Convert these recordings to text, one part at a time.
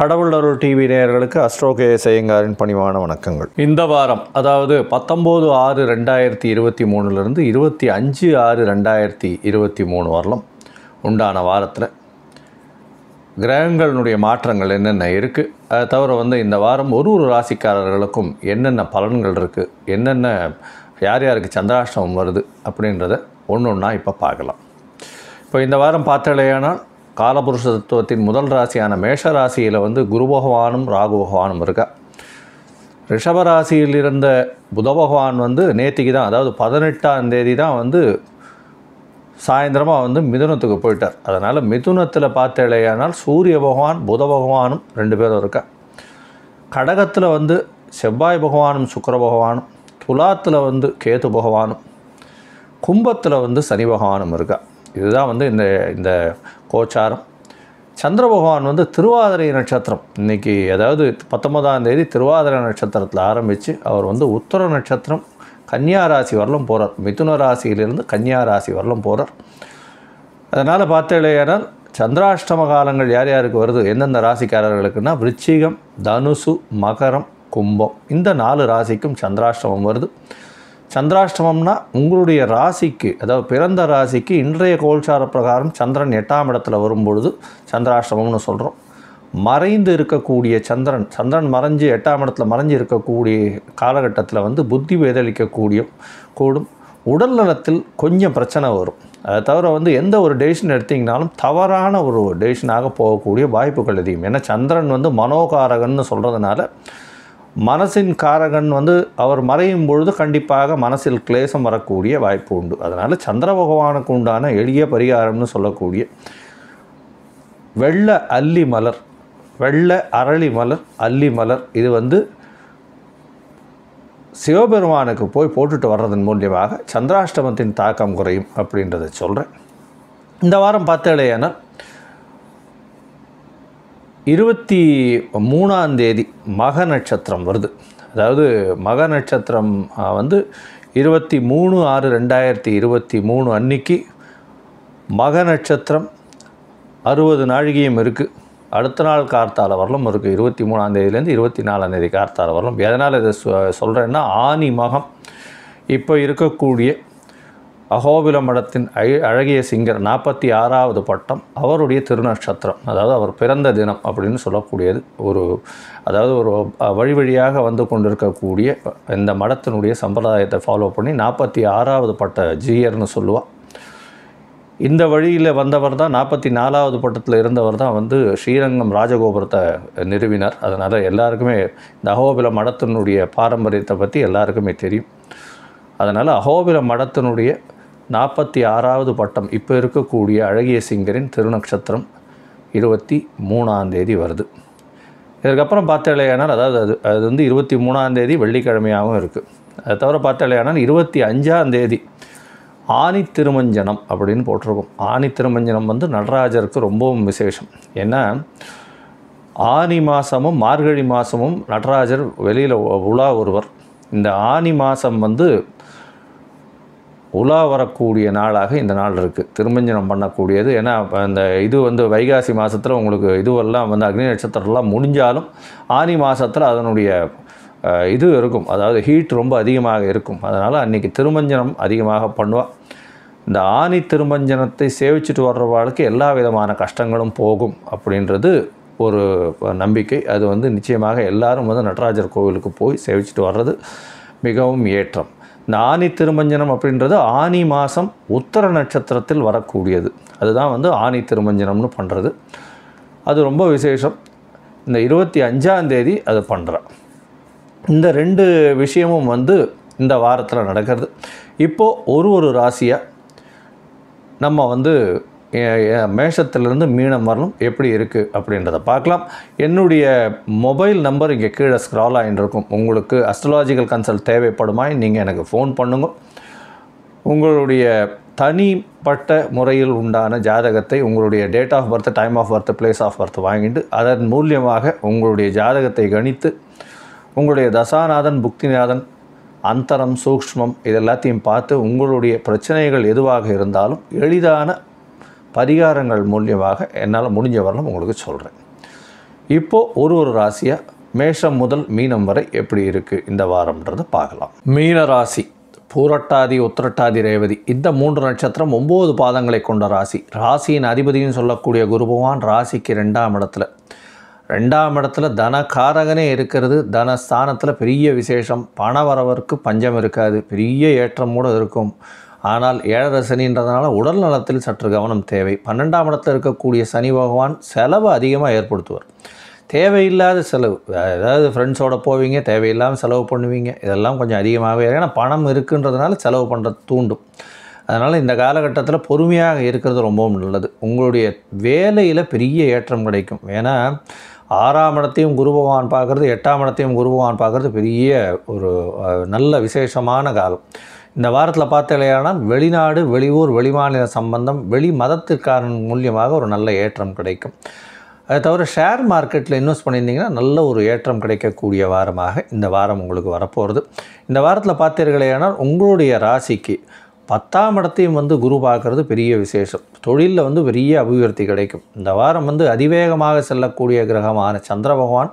கடவுளரு TV நேயர்களுக்கு அஸ்ட்ரோகே செய்யங்காரின் பணிவான வணக்கங்கள் இந்த வாரம் அதாவது பத்தொம்போது ஆறு ரெண்டாயிரத்தி இருபத்தி மூணுலேருந்து இருபத்தி அஞ்சு ஆறு ரெண்டாயிரத்தி இருபத்தி மூணு வரலாம் உண்டான வாரத்தில் கிரகங்களுடைய மாற்றங்கள் என்னென்ன இருக்குது அதை தவிர வந்து இந்த வாரம் ஒரு ஒரு ராசிக்காரர்களுக்கும் என்னென்ன பலன்கள் இருக்குது என்னென்ன யார் யாருக்கு சந்திராஷ்டமம் வருது அப்படின்றத ஒன்று ஒன்றா இப்போ பார்க்கலாம் இப்போ இந்த வாரம் பார்த்தாலேயானால் காலபுருஷ தத்துவத்தின் முதல் ராசியான மேஷ ராசியில் வந்து குரு பகவானும் ராகு பகவானும் இருக்கா ரிஷபராசியில் இருந்த புத பகவான் வந்து நேத்திக்கு தான் அதாவது பதினெட்டாம் தேதி தான் வந்து சாயந்தரமாக வந்து மிதுனத்துக்கு போயிட்டார் அதனால் மிதுனத்தில் பார்த்தேலையானால் சூரிய பகவான் புத பகவானும் ரெண்டு பேரும் இருக்கா கடகத்தில் வந்து செவ்வாய் பகவானும் சுக்கர பகவானும் துலாத்தில் வந்து கேது பகவானும் கும்பத்தில் வந்து சனி பகவானும் இருக்கா இதுதான் வந்து இந்த இந்த கோச்சாரம் சந்திர பகவான் வந்து திருவாதிரை நட்சத்திரம் இன்றைக்கி அதாவது பத்தொன்பதாம் தேதி திருவாதிரை நட்சத்திரத்தில் ஆரம்பித்து அவர் வந்து உத்தர நட்சத்திரம் கன்னியா ராசி வரலும் போகிறார் மிதுன ராசியிலிருந்து கன்னியா ராசி வரலும் போகிறார் அதனால் பார்த்தேனால் சந்திராஷ்டம காலங்கள் யார் யாருக்கு வருது எந்தெந்த ராசிக்காரர்களுக்குன்னா விருச்சிகம் தனுசு மகரம் கும்பம் இந்த நாலு ராசிக்கும் சந்திராஷ்டமம் வருது சந்திராஷ்டமம்னா உங்களுடைய ராசிக்கு அதாவது பிறந்த ராசிக்கு இன்றைய கோல்சார பிரகாரம் சந்திரன் எட்டாம் இடத்துல வரும்பொழுது சந்திராஷ்டமம்னு சொல்கிறோம் மறைந்து இருக்கக்கூடிய சந்திரன் சந்திரன் மறைஞ்சு எட்டாம் இடத்துல மறைஞ்சு இருக்கக்கூடிய காலகட்டத்தில் வந்து புத்தி வேதளிக்கக்கூடிய கூடும் உடல் நலத்தில் கொஞ்சம் பிரச்சனை வரும் அதை தவிர வந்து எந்த ஒரு டெசிஷன் எடுத்திங்கனாலும் தவறான ஒரு டெசிஷனாக போகக்கூடிய வாய்ப்புகள் அதிகம் ஏன்னா சந்திரன் வந்து மனோகாரகன்னு சொல்கிறதுனால மனசின் காரகன் வந்து அவர் மறையும் பொழுது கண்டிப்பாக மனசில் கிளேசம் வரக்கூடிய வாய்ப்பு உண்டு அதனால் சந்திர பகவானுக்கு உண்டான எளிய பரிகாரம்னு சொல்லக்கூடிய வெள்ளை அல்லி மலர் வெள்ளை அரளி மலர் அல்லி மலர் இது வந்து சிவபெருமானுக்கு போய் போட்டுட்டு வர்றதன் மூலியமாக சந்திராஷ்டமத்தின் தாக்கம் குறையும் அப்படின்றத சொல்கிறேன் இந்த வாரம் பார்த்தேன் இருபத்தி மூணாந்தேதி மக நட்சத்திரம் வருது அதாவது மக நட்சத்திரம் வந்து இருபத்தி மூணு ஆறு ரெண்டாயிரத்தி இருபத்தி மூணு அன்னைக்கு மக நட்சத்திரம் அறுபது நாழிகையும் இருக்குது அடுத்த நாள் கார்த்தால வரலும் இருக்குது இருபத்தி மூணாந்தேதியிலேருந்து இருபத்தி நாலாந்தேதி கார்த்தால வரலும் எதனால் இதை சொல்கிறேன்னா ஆனி மகம் இப்போ இருக்கக்கூடிய அகோபில மடத்தின் அழகிய சிங்கர் நாற்பத்தி ஆறாவது பட்டம் அவருடைய திருநட்சத்திரம் அதாவது அவர் பிறந்த தினம் அப்படின்னு சொல்லக்கூடியது ஒரு அதாவது ஒரு வழி வழியாக வந்து கொண்டிருக்கக்கூடிய இந்த மடத்தினுடைய சம்பிரதாயத்தை ஃபாலோ பண்ணி நாற்பத்தி ஆறாவது பட்ட ஜீயர்னு சொல்லுவாள் இந்த வழியில் வந்தவர் தான் நாற்பத்தி நாலாவது பட்டத்தில் இருந்தவர் தான் வந்து ஸ்ரீரங்கம் ராஜகோபுரத்தை நிறுவினார் அதனால் எல்லாருக்குமே இந்த அகோபில மடத்தினுடைய பாரம்பரியத்தை பற்றி எல்லாருக்குமே தெரியும் அதனால் அகோபில மடத்தினுடைய நாற்பத்தி ஆறாவது பட்டம் இப்போ இருக்கக்கூடிய அழகிய சிங்கரின் திருநக்ஷத்திரம் இருபத்தி மூணாம் தேதி வருது இதற்கப்புறம் இல்லையானால் அதாவது அது அது வந்து இருபத்தி மூணாம் தேதி வெள்ளிக்கிழமையாகவும் இருக்குது அதை தவிர இல்லையானால் இருபத்தி அஞ்சாம் தேதி ஆணி திருமஞ்சனம் அப்படின்னு போட்டிருக்கோம் ஆணி திருமஞ்சனம் வந்து நடராஜருக்கு ரொம்பவும் விசேஷம் ஏன்னா ஆனி மாதமும் மார்கழி மாதமும் நடராஜர் வெளியில் உலா ஒருவர் இந்த ஆனி மாதம் வந்து உலா வரக்கூடிய நாளாக இந்த நாள் இருக்குது திருமஞ்சனம் பண்ணக்கூடியது ஏன்னா அந்த இது வந்து வைகாசி மாதத்தில் உங்களுக்கு இதுவெல்லாம் வந்து அக்னி நட்சத்திரம்லாம் முடிஞ்சாலும் ஆனி மாதத்தில் அதனுடைய இது இருக்கும் அதாவது ஹீட் ரொம்ப அதிகமாக இருக்கும் அதனால் அன்றைக்கி திருமஞ்சனம் அதிகமாக பண்ணுவாள் இந்த ஆனி திருமஞ்சனத்தை சேவிச்சுட்டு வர்றவாளுக்கு எல்லா விதமான கஷ்டங்களும் போகும் அப்படின்றது ஒரு நம்பிக்கை அது வந்து நிச்சயமாக எல்லாரும் வந்து நடராஜர் கோவிலுக்கு போய் சேவிச்சுட்டு வர்றது மிகவும் ஏற்றம் இந்த ஆனி திருமஞ்சனம் அப்படின்றது ஆனி மாதம் உத்தர நட்சத்திரத்தில் வரக்கூடியது அதுதான் வந்து ஆனி திருமஞ்சனம்னு பண்ணுறது அது ரொம்ப விசேஷம் இந்த இருபத்தி அஞ்சாந்தேதி அது பண்ணுறேன் இந்த ரெண்டு விஷயமும் வந்து இந்த வாரத்தில் நடக்கிறது இப்போது ஒரு ஒரு ராசியாக நம்ம வந்து மேஷத்திலிருந்து மீனம் வரணும் எப்படி இருக்குது அப்படின்றத பார்க்கலாம் என்னுடைய மொபைல் நம்பர் இங்கே கீழே ஸ்க்ரால் ஆகிட்டுருக்கும் உங்களுக்கு அஸ்ட்ராலாஜிக்கல் கன்சல்ட் தேவைப்படுமாய் நீங்கள் எனக்கு ஃபோன் பண்ணுங்க உங்களுடைய தனிப்பட்ட முறையில் உண்டான ஜாதகத்தை உங்களுடைய date of birth time of birth place of birth வாங்கிட்டு அதன் மூலியமாக உங்களுடைய ஜாதகத்தை கணித்து உங்களுடைய தசாநாதன் புக்திநாதன் அந்தரம் சூக்ஷ்மம் இதெல்லாத்தையும் பார்த்து உங்களுடைய பிரச்சனைகள் எதுவாக இருந்தாலும் எளிதான பரிகாரங்கள் மூலியமாக என்னால் முடிஞ்ச வரலாம் உங்களுக்கு சொல்கிறேன் இப்போது ஒரு ஒரு ராசியாக மேஷம் முதல் மீனம் வரை எப்படி இருக்குது இந்த வாரம்ன்றதை பார்க்கலாம் மீன ராசி பூரட்டாதி உத்திரட்டாதி ரேவதி இந்த மூன்று நட்சத்திரம் ஒம்பது பாதங்களை கொண்ட ராசி ராசியின் அதிபதியும் சொல்லக்கூடிய குருபவான் ராசிக்கு ரெண்டாம் இடத்துல ரெண்டாம் இடத்துல தனக்காரகனே இருக்கிறது தனஸ்தானத்தில் பெரிய விசேஷம் பண வரவருக்கு பஞ்சம் இருக்காது பெரிய ஏற்றம் கூட இருக்கும் ஆனால் ஏழரை சனின்றதுனால உடல் நலத்தில் சற்று கவனம் தேவை பன்னெண்டாம் இடத்தில் இருக்கக்கூடிய சனி பகவான் செலவு அதிகமாக ஏற்படுத்துவார் தேவையில்லாத செலவு அதாவது ஃப்ரெண்ட்ஸோடு போவீங்க தேவையில்லாமல் செலவு பண்ணுவீங்க இதெல்லாம் கொஞ்சம் அதிகமாகவே ஏன்னா பணம் இருக்குன்றதுனால செலவு பண்ணுறது தூண்டும் அதனால் இந்த காலகட்டத்தில் பொறுமையாக இருக்கிறது ரொம்பவும் நல்லது உங்களுடைய வேலையில் பெரிய ஏற்றம் கிடைக்கும் ஏன்னா ஆறாம் இடத்தையும் குரு பகவான் பார்க்குறது எட்டாம் இடத்தையும் குரு பகவான் பார்க்குறது பெரிய ஒரு நல்ல விசேஷமான காலம் இந்த வாரத்தில் பார்த்தீங்களேனால் வெளிநாடு வெளியூர் வெளிமாநில சம்பந்தம் வெளி மதத்திற்கான மூலியமாக ஒரு நல்ல ஏற்றம் கிடைக்கும் அதை தவிர ஷேர் மார்க்கெட்டில் இன்வெஸ்ட் பண்ணியிருந்தீங்கன்னா நல்ல ஒரு ஏற்றம் கிடைக்கக்கூடிய வாரமாக இந்த வாரம் உங்களுக்கு வரப்போகிறது இந்த வாரத்தில் பார்த்தீர்களேனால் உங்களுடைய ராசிக்கு பத்தாம் இடத்தையும் வந்து குரு பார்க்குறது பெரிய விசேஷம் தொழிலில் வந்து பெரிய அபிவிருத்தி கிடைக்கும் இந்த வாரம் வந்து அதிவேகமாக செல்லக்கூடிய கிரகமான சந்திர பகவான்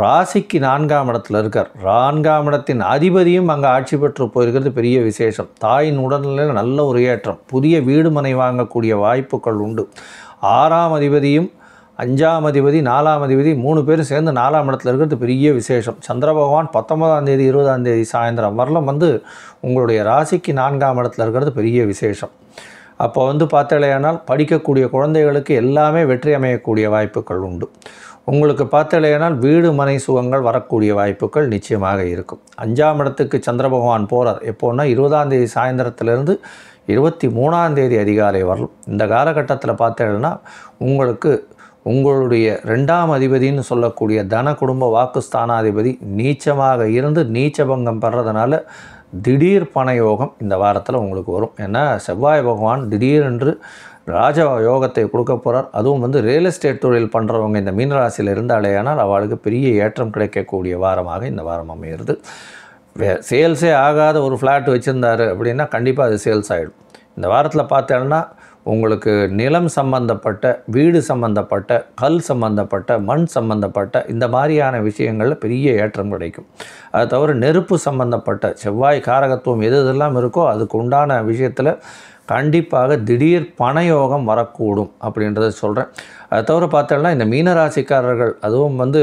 ராசிக்கு நான்காம் இடத்துல இருக்கார் நான்காம் இடத்தின் அதிபதியும் அங்கே ஆட்சி பெற்று போயிருக்கிறது பெரிய விசேஷம் தாயின் உடல்நிலையில் நல்ல ஒரு ஏற்றம் புதிய வீடு மனை வாங்கக்கூடிய வாய்ப்புகள் உண்டு ஆறாம் அதிபதியும் அஞ்சாம் அதிபதி நாலாம் அதிபதி மூணு பேரும் சேர்ந்து நாலாம் இடத்துல இருக்கிறது பெரிய விசேஷம் சந்திர பகவான் பத்தொன்பதாம் தேதி இருபதாம் தேதி சாயந்தரம் வரலாம் வந்து உங்களுடைய ராசிக்கு நான்காம் இடத்துல இருக்கிறது பெரிய விசேஷம் அப்போ வந்து பார்த்தாலேயானால் படிக்கக்கூடிய குழந்தைகளுக்கு எல்லாமே வெற்றி அமையக்கூடிய வாய்ப்புகள் உண்டு உங்களுக்கு பார்த்தலையானால் வீடு மனை சுகங்கள் வரக்கூடிய வாய்ப்புகள் நிச்சயமாக இருக்கும் அஞ்சாம் இடத்துக்கு சந்திர பகவான் போகிறார் எப்போன்னா இருபதாம் தேதி சாயந்தரத்திலிருந்து இருபத்தி மூணாம் தேதி அதிகாலை வரலாம் இந்த காலகட்டத்தில் பார்த்தேன்னா உங்களுக்கு உங்களுடைய ரெண்டாம் அதிபதின்னு சொல்லக்கூடிய தன குடும்ப வாக்குஸ்தானாதிபதி நீச்சமாக இருந்து நீச்சபங்கம் பெறதுனால திடீர் பணயோகம் இந்த வாரத்தில் உங்களுக்கு வரும் ஏன்னா செவ்வாய் பகவான் திடீரென்று ராஜ யோகத்தை கொடுக்க போகிறார் அதுவும் வந்து ரியல் எஸ்டேட் தொழில் பண்ணுறவங்க இந்த மீனராசியில் ஆனால் அவளுக்கு பெரிய ஏற்றம் கிடைக்கக்கூடிய வாரமாக இந்த வாரம் அமையிறது வே சேல்ஸே ஆகாத ஒரு ஃப்ளாட் வச்சுருந்தார் அப்படின்னா கண்டிப்பாக அது சேல்ஸ் ஆகிடும் இந்த வாரத்தில் பார்த்தேன்னா உங்களுக்கு நிலம் சம்பந்தப்பட்ட வீடு சம்பந்தப்பட்ட கல் சம்பந்தப்பட்ட மண் சம்பந்தப்பட்ட இந்த மாதிரியான விஷயங்களில் பெரிய ஏற்றம் கிடைக்கும் அது தவிர நெருப்பு சம்பந்தப்பட்ட செவ்வாய் காரகத்துவம் எது எதெல்லாம் இருக்கோ அதுக்கு உண்டான விஷயத்தில் கண்டிப்பாக திடீர் பணயோகம் வரக்கூடும் அப்படின்றத சொல்கிறேன் அதை தவிர பார்த்தோம்னா இந்த மீனராசிக்காரர்கள் அதுவும் வந்து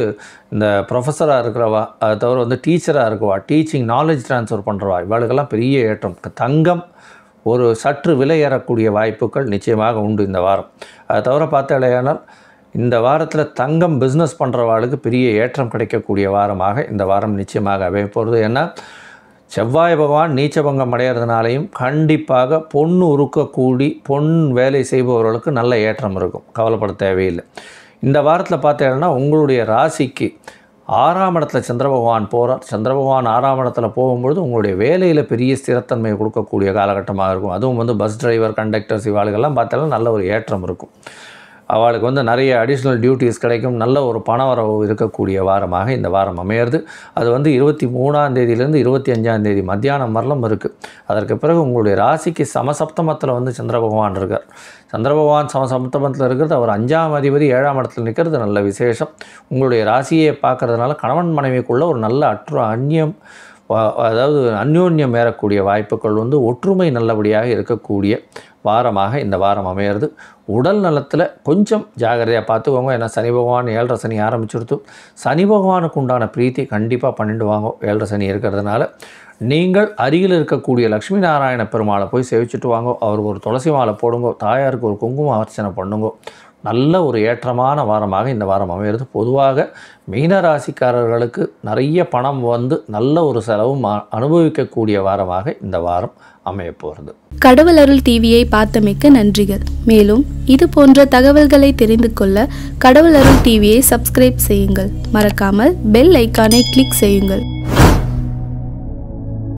இந்த ப்ரொஃபஸராக இருக்கிறவா அதை தவிர வந்து டீச்சராக இருக்கவா டீச்சிங் நாலேஜ் ட்ரான்ஸ்ஃபர் பண்ணுறவா இவளுக்கெல்லாம் பெரிய ஏற்றம் தங்கம் ஒரு சற்று விலை ஏறக்கூடிய வாய்ப்புகள் நிச்சயமாக உண்டு இந்த வாரம் அதை தவிர பார்த்தாலேயானால் இந்த வாரத்தில் தங்கம் பிஸ்னஸ் பண்ணுறவாளுக்கு பெரிய ஏற்றம் கிடைக்கக்கூடிய வாரமாக இந்த வாரம் நிச்சயமாக அமைய போகிறது ஏன்னா செவ்வாய் பகவான் நீச்சபங்கம் அடையிறதுனாலையும் கண்டிப்பாக பொண்ணு உருக்கக்கூடி பொன் வேலை செய்பவர்களுக்கு நல்ல ஏற்றம் இருக்கும் கவலைப்பட தேவையில்லை இந்த வாரத்தில் பார்த்தீங்கன்னா உங்களுடைய ராசிக்கு ஆறாம் இடத்துல சந்திர பகவான் போகிறார் சந்திர பகவான் ஆறாம் இடத்துல போகும்பொழுது உங்களுடைய வேலையில் பெரிய ஸ்திரத்தன்மையை கொடுக்கக்கூடிய காலகட்டமாக இருக்கும் அதுவும் வந்து பஸ் டிரைவர் கண்டக்டர்ஸ் இவாளுகள்லாம் பார்த்தாலும் நல்ல ஒரு ஏற்றம் இருக்கும் அவளுக்கு வந்து நிறைய அடிஷ்னல் டியூட்டிஸ் கிடைக்கும் நல்ல ஒரு பண வரவு இருக்கக்கூடிய வாரமாக இந்த வாரம் அமையிறது அது வந்து இருபத்தி மூணாம் தேதியிலேருந்து இருபத்தி அஞ்சாம் தேதி மத்தியானம் வரலும் இருக்குது அதற்கு பிறகு உங்களுடைய ராசிக்கு சமசப்தமத்தில் வந்து சந்திர பகவான் இருக்கார் சந்திர பகவான் சமசப்தமத்தில் இருக்கிறது அவர் அஞ்சாம் அதிபதி ஏழாம் இடத்துல நிற்கிறது நல்ல விசேஷம் உங்களுடைய ராசியை பார்க்குறதுனால கணவன் மனைவிக்குள்ளே ஒரு நல்ல அற்று அந்நியம் அதாவது அந்யோன்யம் ஏறக்கூடிய வாய்ப்புகள் வந்து ஒற்றுமை நல்லபடியாக இருக்கக்கூடிய வாரமாக இந்த வாரம் அமையிறது உடல் நலத்தில் கொஞ்சம் ஜாகிரதையாக பார்த்துக்கோங்க ஏன்னா சனி பகவான் ஏழரை சனி ஆரம்பிச்சுடுத்து சனி பகவானுக்கு உண்டான பிரீத்தி கண்டிப்பாக பண்ணிட்டு வாங்க ஏழரை சனி இருக்கிறதுனால நீங்கள் அருகில் இருக்கக்கூடிய லக்ஷ்மி நாராயண பெருமாளை போய் சேவிச்சுட்டு வாங்கோ அவருக்கு ஒரு துளசி மாலை போடுங்கோ தாயாருக்கு ஒரு குங்குமம் அர்ச்சனை பண்ணுங்கோ நல்ல ஒரு ஏற்றமான வாரமாக இந்த வாரம் அமைகிறது பொதுவாக மீன ராசிக்காரர்களுக்கு நிறைய பணம் வந்து நல்ல ஒரு செலவும் அனுபவிக்கக்கூடிய வாரமாக இந்த வாரம் அமையப்போகிறது கடவுள் அருள் டிவியை பார்த்தமைக்கு நன்றிகள் மேலும் இது போன்ற தகவல்களை தெரிந்து கொள்ள கடவுள் அருள் டிவியை சப்ஸ்கிரைப் செய்யுங்கள் மறக்காமல் பெல் ஐக்கானை கிளிக் செய்யுங்கள்